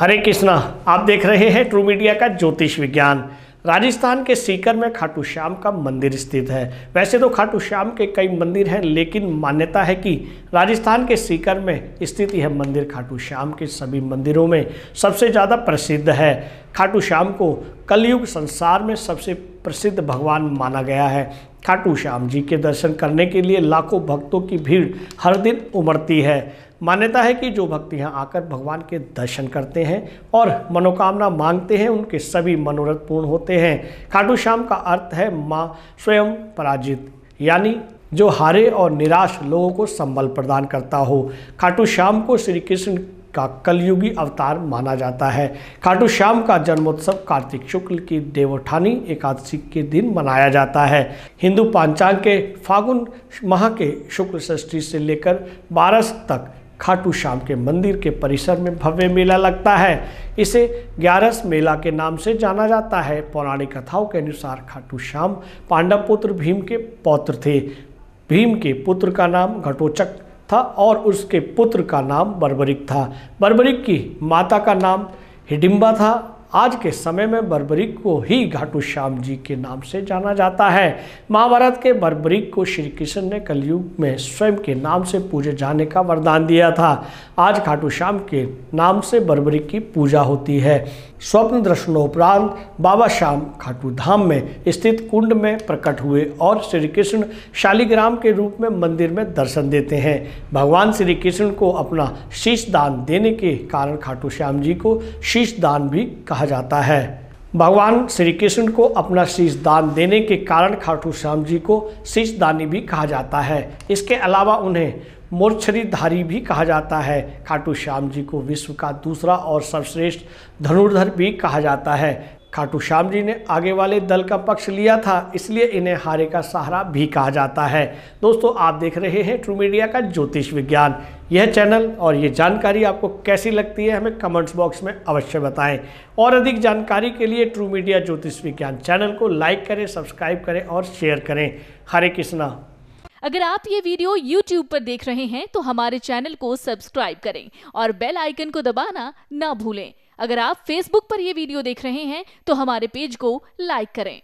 हरे कृष्णा आप देख रहे हैं ट्रू मीडिया का ज्योतिष विज्ञान राजस्थान के सीकर में खाटू श्याम का मंदिर स्थित है वैसे तो खाटू श्याम के कई मंदिर हैं लेकिन मान्यता है कि राजस्थान के सीकर में स्थित यह मंदिर खाटू श्याम के सभी मंदिरों में सबसे ज़्यादा प्रसिद्ध है खाटू श्याम को कलयुग संसार में सबसे प्रसिद्ध भगवान माना गया है खाटू श्याम जी के दर्शन करने के लिए लाखों भक्तों की भीड़ हर दिन उमड़ती है मान्यता है कि जो भक्त यहाँ आकर भगवान के दर्शन करते हैं और मनोकामना मांगते हैं उनके सभी मनोरथ पूर्ण होते हैं खाटू श्याम का अर्थ है माँ स्वयं पराजित यानी जो हारे और निराश लोगों को संबल प्रदान करता हो खाटू श्याम को श्री कृष्ण का कलयुगी अवतार माना जाता है खाटू श्याम का जन्मोत्सव कार्तिक शुक्ल की देवोठानी एकादशी के दिन मनाया जाता है हिंदू पांचांग के फागुन माह के शुक्ल षष्ठी से लेकर बारस तक खाटू श्याम के मंदिर के परिसर में भव्य मेला लगता है इसे ग्यारस मेला के नाम से जाना जाता है पौराणिक कथाओं के अनुसार खाटू श्याम पांडव पुत्र भीम के पौत्र थे भीम के पुत्र का नाम घटोचक था और उसके पुत्र का नाम बर्बरिक था बर्बरिक की माता का नाम हिडिम्बा था आज के समय में बर्बरीक को ही घाटू श्याम जी के नाम से जाना जाता है महाभारत के बर्बरीक को श्री कृष्ण ने कलयुग में स्वयं के नाम से पूजे जाने का वरदान दिया था आज घाटू श्याम के नाम से बर्बरीक की पूजा होती है स्वप्न दर्शनोपरांत बाबा श्याम खाटू धाम में स्थित कुंड में प्रकट हुए और श्री कृष्ण शालिग्राम के रूप में मंदिर में दर्शन देते हैं भगवान श्री कृष्ण को अपना शीश दान देने के कारण खाटू श्याम जी को शीश दान भी कहा कहा जाता है भगवान श्री कृष्ण को अपना शीश दान देने के कारण खाटू श्याम जी को शीश दानी भी कहा जाता है इसके अलावा उन्हें मूर्छरीधारी भी कहा जाता है खाटू श्याम जी को विश्व का दूसरा और सर्वश्रेष्ठ धनुर्धर भी कहा जाता है खाटू श्याम जी ने आगे वाले दल का पक्ष लिया था इसलिए इन्हें हारे का सहारा भी कहा जाता है दोस्तों आप देख रहे हैं ट्रू मीडिया का ज्योतिष विज्ञान यह चैनल और ये जानकारी आपको कैसी लगती है हमें कमेंट्स बॉक्स में अवश्य बताएं और अधिक जानकारी के लिए ट्रू मीडिया ज्योतिष विज्ञान चैनल को लाइक करें सब्सक्राइब करें और शेयर करें हरे कृष्णा अगर आप ये वीडियो YouTube पर देख रहे हैं तो हमारे चैनल को सब्सक्राइब करें और बेल आइकन को दबाना ना भूलें अगर आप Facebook पर यह वीडियो देख रहे हैं तो हमारे पेज को लाइक करें